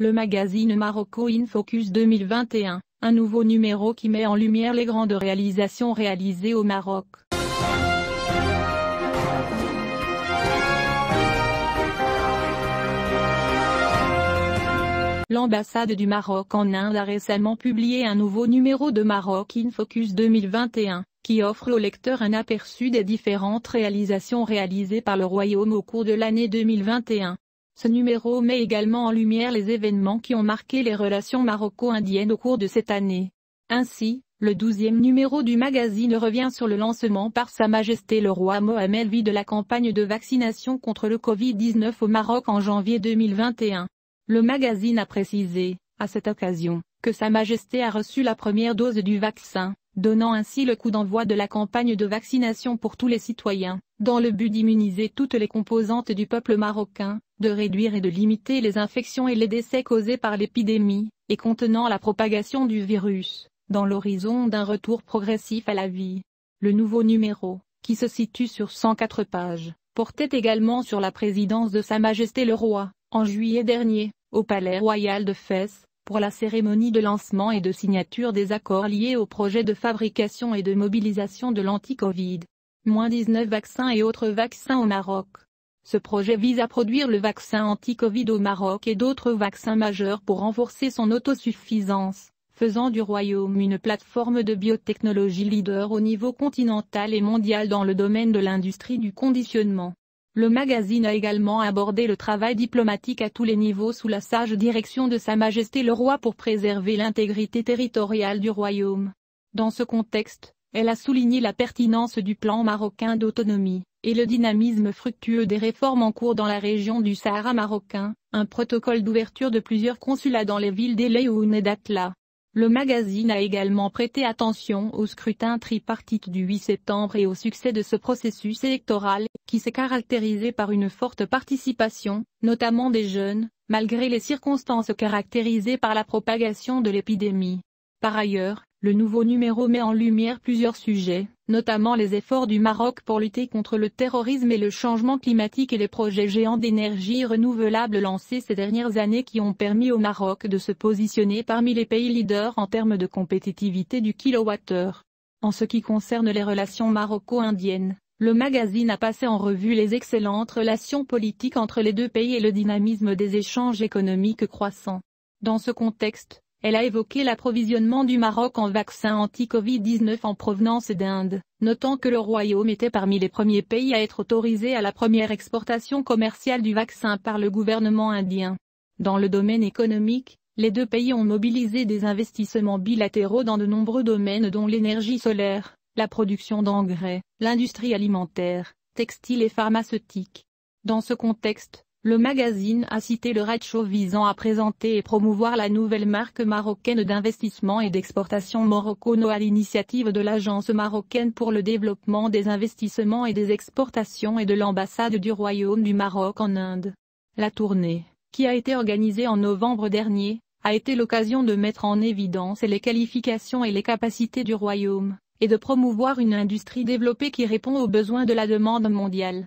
le magazine Marocco in Focus 2021, un nouveau numéro qui met en lumière les grandes réalisations réalisées au Maroc. L'ambassade du Maroc en Inde a récemment publié un nouveau numéro de Maroc in Focus 2021, qui offre au lecteur un aperçu des différentes réalisations réalisées par le royaume au cours de l'année 2021. Ce numéro met également en lumière les événements qui ont marqué les relations maroco-indiennes au cours de cette année. Ainsi, le douzième numéro du magazine revient sur le lancement par Sa Majesté le Roi Mohamed V de la campagne de vaccination contre le Covid-19 au Maroc en janvier 2021. Le magazine a précisé, à cette occasion, que Sa Majesté a reçu la première dose du vaccin donnant ainsi le coup d'envoi de la campagne de vaccination pour tous les citoyens, dans le but d'immuniser toutes les composantes du peuple marocain, de réduire et de limiter les infections et les décès causés par l'épidémie, et contenant la propagation du virus, dans l'horizon d'un retour progressif à la vie. Le nouveau numéro, qui se situe sur 104 pages, portait également sur la présidence de Sa Majesté le Roi, en juillet dernier, au Palais Royal de Fès, pour la cérémonie de lancement et de signature des accords liés au projet de fabrication et de mobilisation de l'anti-Covid. Moins 19 vaccins et autres vaccins au Maroc. Ce projet vise à produire le vaccin anti-Covid au Maroc et d'autres vaccins majeurs pour renforcer son autosuffisance, faisant du Royaume une plateforme de biotechnologie leader au niveau continental et mondial dans le domaine de l'industrie du conditionnement. Le magazine a également abordé le travail diplomatique à tous les niveaux sous la sage direction de Sa Majesté le Roi pour préserver l'intégrité territoriale du royaume. Dans ce contexte, elle a souligné la pertinence du plan marocain d'autonomie, et le dynamisme fructueux des réformes en cours dans la région du Sahara marocain, un protocole d'ouverture de plusieurs consulats dans les villes d'Eleoun et d'Atla, le magazine a également prêté attention au scrutin tripartite du 8 septembre et au succès de ce processus électoral, qui s'est caractérisé par une forte participation, notamment des jeunes, malgré les circonstances caractérisées par la propagation de l'épidémie. Par ailleurs, le nouveau numéro met en lumière plusieurs sujets, notamment les efforts du Maroc pour lutter contre le terrorisme et le changement climatique et les projets géants d'énergie renouvelable lancés ces dernières années qui ont permis au Maroc de se positionner parmi les pays leaders en termes de compétitivité du kilowattheure. En ce qui concerne les relations maroco-indiennes, le magazine a passé en revue les excellentes relations politiques entre les deux pays et le dynamisme des échanges économiques croissants. Dans ce contexte, elle a évoqué l'approvisionnement du Maroc en vaccins anti-Covid-19 en provenance d'Inde, notant que le Royaume était parmi les premiers pays à être autorisé à la première exportation commerciale du vaccin par le gouvernement indien. Dans le domaine économique, les deux pays ont mobilisé des investissements bilatéraux dans de nombreux domaines dont l'énergie solaire, la production d'engrais, l'industrie alimentaire, textile et pharmaceutique. Dans ce contexte, le magazine a cité le Show visant à présenter et promouvoir la nouvelle marque marocaine d'investissement et d'exportation morocco-no à l'initiative de l'Agence marocaine pour le développement des investissements et des exportations et de l'ambassade du Royaume du Maroc en Inde. La tournée, qui a été organisée en novembre dernier, a été l'occasion de mettre en évidence les qualifications et les capacités du Royaume, et de promouvoir une industrie développée qui répond aux besoins de la demande mondiale.